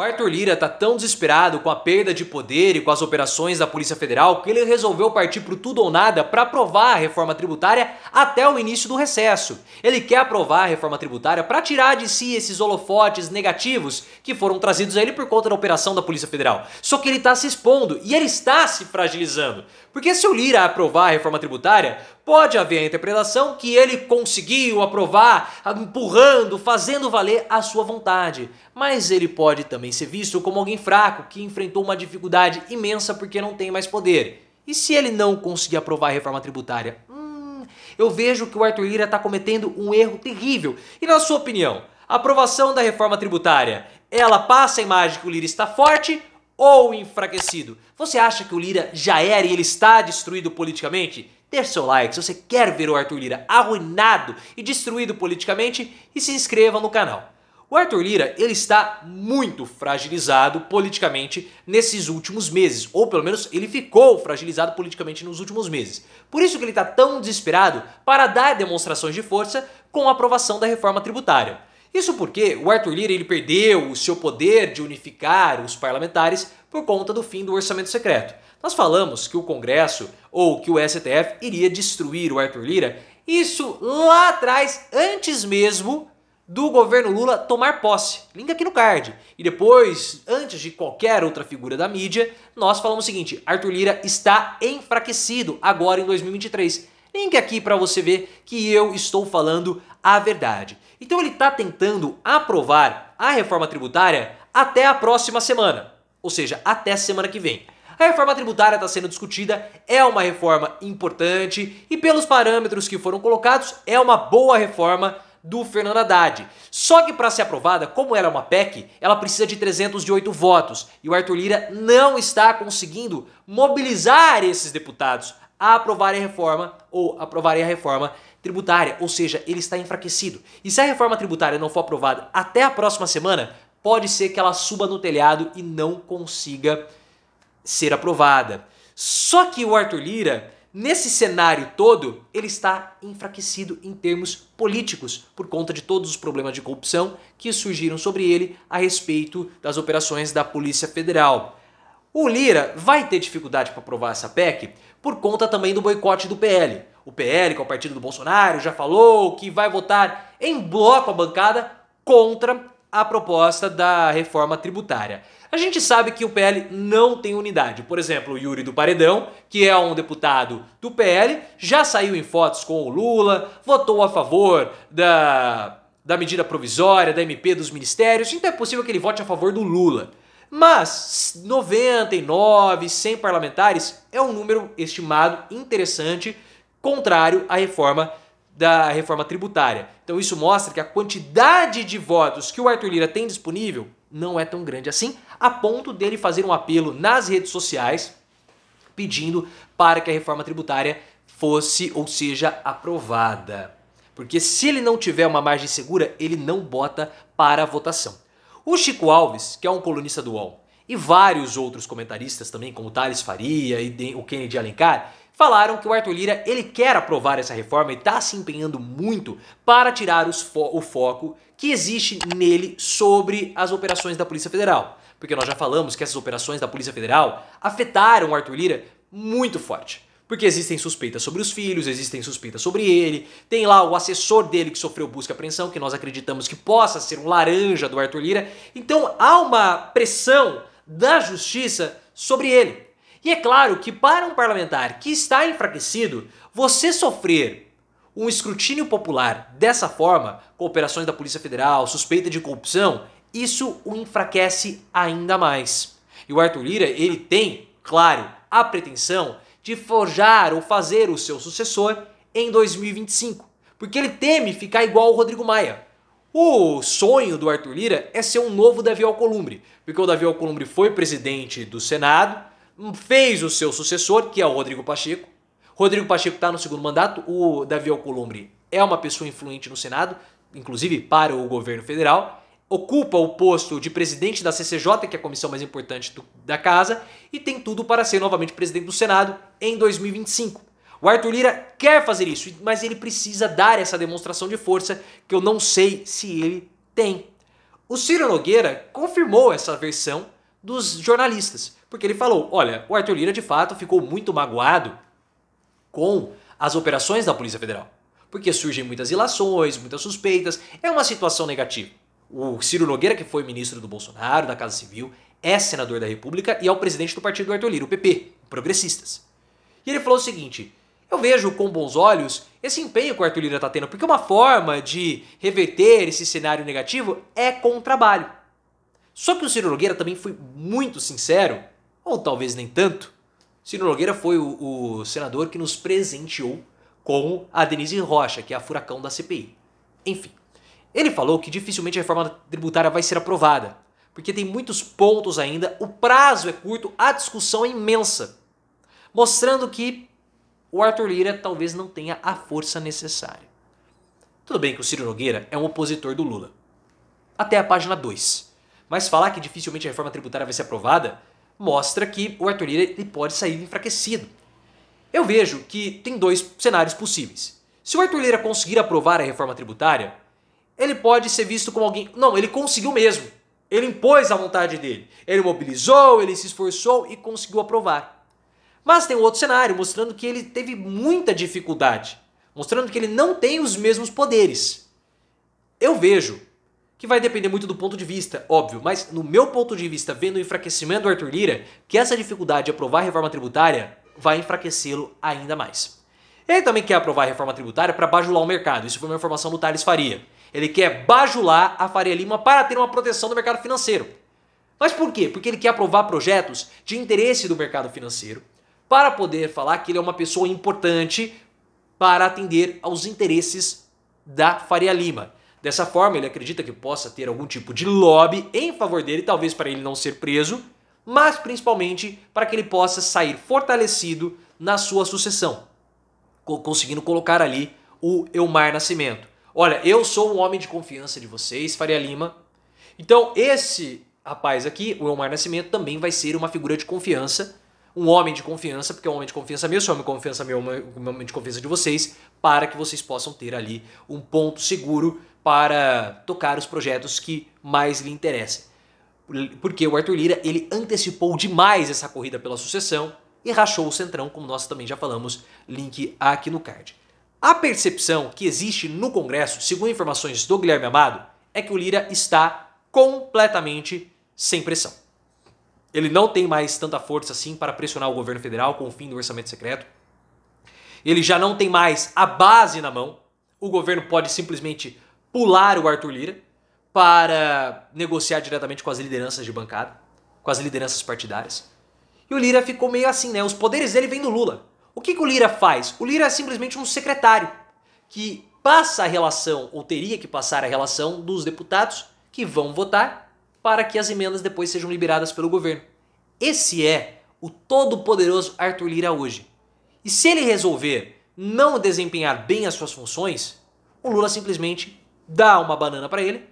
O Arthur Lira tá tão desesperado com a perda de poder e com as operações da Polícia Federal que ele resolveu partir pro tudo ou nada para aprovar a reforma tributária até o início do recesso. Ele quer aprovar a reforma tributária para tirar de si esses holofotes negativos que foram trazidos a ele por conta da operação da Polícia Federal. Só que ele tá se expondo e ele está se fragilizando. Porque se o Lira aprovar a reforma tributária, Pode haver a interpretação que ele conseguiu aprovar, empurrando, fazendo valer a sua vontade. Mas ele pode também ser visto como alguém fraco que enfrentou uma dificuldade imensa porque não tem mais poder. E se ele não conseguir aprovar a reforma tributária? Hum, eu vejo que o Arthur Lira está cometendo um erro terrível. E na sua opinião, a aprovação da reforma tributária, ela passa a imagem que o Lira está forte ou enfraquecido? Você acha que o Lira já era e ele está destruído politicamente? Dê seu like se você quer ver o Arthur Lira arruinado e destruído politicamente e se inscreva no canal. O Arthur Lira ele está muito fragilizado politicamente nesses últimos meses, ou pelo menos ele ficou fragilizado politicamente nos últimos meses. Por isso que ele está tão desesperado para dar demonstrações de força com a aprovação da reforma tributária. Isso porque o Arthur Lira ele perdeu o seu poder de unificar os parlamentares por conta do fim do orçamento secreto. Nós falamos que o Congresso ou que o STF iria destruir o Arthur Lira, isso lá atrás, antes mesmo do governo Lula tomar posse. Link aqui no card. E depois, antes de qualquer outra figura da mídia, nós falamos o seguinte: Arthur Lira está enfraquecido agora em 2023. Link aqui para você ver que eu estou falando a verdade. Então ele está tentando aprovar a reforma tributária até a próxima semana ou seja, até semana que vem. A reforma tributária está sendo discutida, é uma reforma importante e, pelos parâmetros que foram colocados, é uma boa reforma do Fernando Haddad. Só que para ser aprovada, como ela é uma PEC, ela precisa de 308 votos e o Arthur Lira não está conseguindo mobilizar esses deputados a aprovarem a reforma ou aprovarem a reforma tributária, ou seja, ele está enfraquecido. E se a reforma tributária não for aprovada até a próxima semana, pode ser que ela suba no telhado e não consiga ser aprovada. Só que o Arthur Lira, nesse cenário todo, ele está enfraquecido em termos políticos por conta de todos os problemas de corrupção que surgiram sobre ele a respeito das operações da Polícia Federal. O Lira vai ter dificuldade para aprovar essa PEC por conta também do boicote do PL. O PL, que é o partido do Bolsonaro, já falou que vai votar em bloco a bancada contra a proposta da reforma tributária. A gente sabe que o PL não tem unidade. Por exemplo, o Yuri do Paredão, que é um deputado do PL, já saiu em fotos com o Lula, votou a favor da, da medida provisória, da MP dos ministérios, então é possível que ele vote a favor do Lula. Mas 99, 100 parlamentares é um número estimado interessante, contrário à reforma tributária da reforma tributária. Então isso mostra que a quantidade de votos que o Arthur Lira tem disponível não é tão grande assim, a ponto dele fazer um apelo nas redes sociais pedindo para que a reforma tributária fosse ou seja aprovada. Porque se ele não tiver uma margem segura, ele não bota para a votação. O Chico Alves, que é um colunista do UOL, e vários outros comentaristas também, como Thales Faria e o Kennedy Alencar, falaram que o Arthur Lira ele quer aprovar essa reforma e está se empenhando muito para tirar fo o foco que existe nele sobre as operações da Polícia Federal. Porque nós já falamos que essas operações da Polícia Federal afetaram o Arthur Lira muito forte. Porque existem suspeitas sobre os filhos, existem suspeitas sobre ele, tem lá o assessor dele que sofreu busca e apreensão, que nós acreditamos que possa ser um laranja do Arthur Lira. Então há uma pressão da justiça sobre ele. E é claro que para um parlamentar que está enfraquecido, você sofrer um escrutínio popular dessa forma, com operações da Polícia Federal, suspeita de corrupção, isso o enfraquece ainda mais. E o Arthur Lira, ele tem, claro, a pretensão de forjar ou fazer o seu sucessor em 2025, porque ele teme ficar igual o Rodrigo Maia. O sonho do Arthur Lira é ser um novo Davi Alcolumbre, porque o Davi Alcolumbre foi presidente do Senado, fez o seu sucessor, que é o Rodrigo Pacheco. Rodrigo Pacheco está no segundo mandato, o Davi Alcolumbre é uma pessoa influente no Senado, inclusive para o governo federal, ocupa o posto de presidente da CCJ, que é a comissão mais importante do, da casa, e tem tudo para ser novamente presidente do Senado em 2025. O Arthur Lira quer fazer isso, mas ele precisa dar essa demonstração de força que eu não sei se ele tem. O Ciro Nogueira confirmou essa versão dos jornalistas. Porque ele falou: olha, o Arthur Lira de fato ficou muito magoado com as operações da Polícia Federal. Porque surgem muitas ilações, muitas suspeitas, é uma situação negativa. O Ciro Nogueira, que foi ministro do Bolsonaro, da Casa Civil, é senador da República e é o presidente do partido do Arthur Lira, o PP, Progressistas. E ele falou o seguinte: eu vejo com bons olhos esse empenho que o Arthur Lira está tendo, porque uma forma de reverter esse cenário negativo é com o trabalho. Só que o Ciro Nogueira também foi muito sincero ou talvez nem tanto, Ciro Nogueira foi o, o senador que nos presenteou com a Denise Rocha, que é a furacão da CPI. Enfim, ele falou que dificilmente a reforma tributária vai ser aprovada, porque tem muitos pontos ainda, o prazo é curto, a discussão é imensa, mostrando que o Arthur Lira talvez não tenha a força necessária. Tudo bem que o Ciro Nogueira é um opositor do Lula. Até a página 2. Mas falar que dificilmente a reforma tributária vai ser aprovada mostra que o Arthur Lira ele pode sair enfraquecido. Eu vejo que tem dois cenários possíveis. Se o Arthur Lira conseguir aprovar a reforma tributária, ele pode ser visto como alguém. Não, ele conseguiu mesmo. Ele impôs a vontade dele. Ele mobilizou, ele se esforçou e conseguiu aprovar. Mas tem um outro cenário mostrando que ele teve muita dificuldade, mostrando que ele não tem os mesmos poderes. Eu vejo que vai depender muito do ponto de vista, óbvio, mas no meu ponto de vista, vendo o enfraquecimento do Arthur Lira, que essa dificuldade de aprovar a reforma tributária vai enfraquecê-lo ainda mais. Ele também quer aprovar a reforma tributária para bajular o mercado, isso foi uma informação do Thales Faria. Ele quer bajular a Faria Lima para ter uma proteção do mercado financeiro. Mas por quê? Porque ele quer aprovar projetos de interesse do mercado financeiro para poder falar que ele é uma pessoa importante para atender aos interesses da Faria Lima. Dessa forma, ele acredita que possa ter algum tipo de lobby em favor dele, talvez para ele não ser preso, mas principalmente para que ele possa sair fortalecido na sua sucessão, conseguindo colocar ali o Elmar Nascimento. Olha, eu sou um homem de confiança de vocês, Faria Lima. Então, esse rapaz aqui, o Elmar Nascimento, também vai ser uma figura de confiança, um homem de confiança, porque é um homem de confiança meu, se é um homem de confiança meu, é um homem de confiança de vocês, para que vocês possam ter ali um ponto seguro para tocar os projetos que mais lhe interessam. Porque o Arthur Lira ele antecipou demais essa corrida pela sucessão e rachou o centrão, como nós também já falamos, link aqui no card. A percepção que existe no Congresso, segundo informações do Guilherme Amado, é que o Lira está completamente sem pressão. Ele não tem mais tanta força assim para pressionar o governo federal com o fim do orçamento secreto. Ele já não tem mais a base na mão. O governo pode simplesmente pular o Arthur Lira para negociar diretamente com as lideranças de bancada, com as lideranças partidárias. E o Lira ficou meio assim, né? Os poderes dele vêm do Lula. O que, que o Lira faz? O Lira é simplesmente um secretário que passa a relação, ou teria que passar a relação, dos deputados que vão votar para que as emendas depois sejam liberadas pelo governo. Esse é o todo-poderoso Arthur Lira hoje. E se ele resolver não desempenhar bem as suas funções, o Lula simplesmente dá uma banana para ele,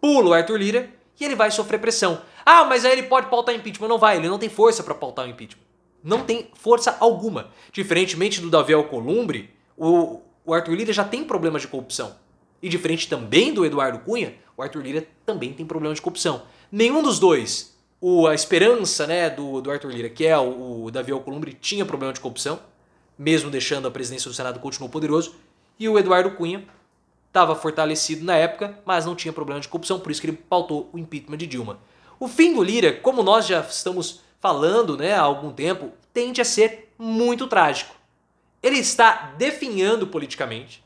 pula o Arthur Lira e ele vai sofrer pressão. Ah, mas aí ele pode pautar impeachment. Não vai, ele não tem força para pautar o impeachment. Não tem força alguma. Diferentemente do Davi Alcolumbre, o, o Arthur Lira já tem problemas de corrupção. E diferente também do Eduardo Cunha, o Arthur Lira também tem problema de corrupção. Nenhum dos dois, o, a esperança né, do, do Arthur Lira, que é o, o Davi Alcolumbre, tinha problema de corrupção, mesmo deixando a presidência do Senado continuar poderoso, e o Eduardo Cunha estava fortalecido na época, mas não tinha problema de corrupção, por isso que ele pautou o impeachment de Dilma. O fim do Lira, como nós já estamos falando né, há algum tempo, tende a ser muito trágico. Ele está definhando politicamente,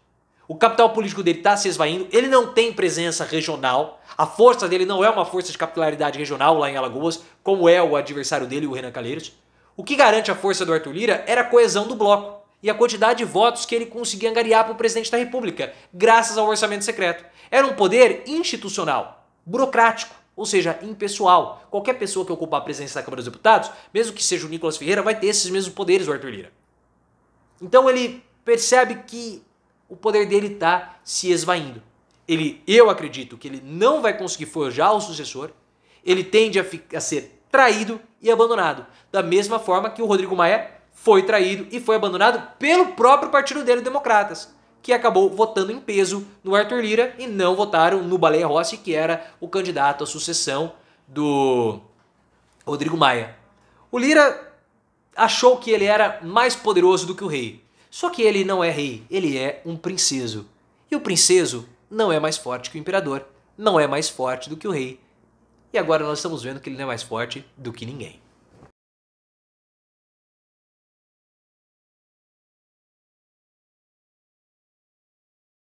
o capital político dele está se esvaindo, ele não tem presença regional, a força dele não é uma força de capitalidade regional lá em Alagoas, como é o adversário dele, o Renan Calheiros. O que garante a força do Arthur Lira era a coesão do bloco e a quantidade de votos que ele conseguia angariar para o presidente da República, graças ao orçamento secreto. Era um poder institucional, burocrático, ou seja, impessoal. Qualquer pessoa que ocupar a presidência da Câmara dos Deputados, mesmo que seja o Nicolas Ferreira, vai ter esses mesmos poderes do Arthur Lira. Então ele percebe que o poder dele está se esvaindo. Ele, eu acredito que ele não vai conseguir forjar o sucessor, ele tende a, a ser traído e abandonado, da mesma forma que o Rodrigo Maia foi traído e foi abandonado pelo próprio partido dele, Democratas, que acabou votando em peso no Arthur Lira e não votaram no Baleia Rossi, que era o candidato à sucessão do Rodrigo Maia. O Lira achou que ele era mais poderoso do que o rei. Só que ele não é rei, ele é um princeso. E o princeso não é mais forte que o imperador, não é mais forte do que o rei. E agora nós estamos vendo que ele não é mais forte do que ninguém.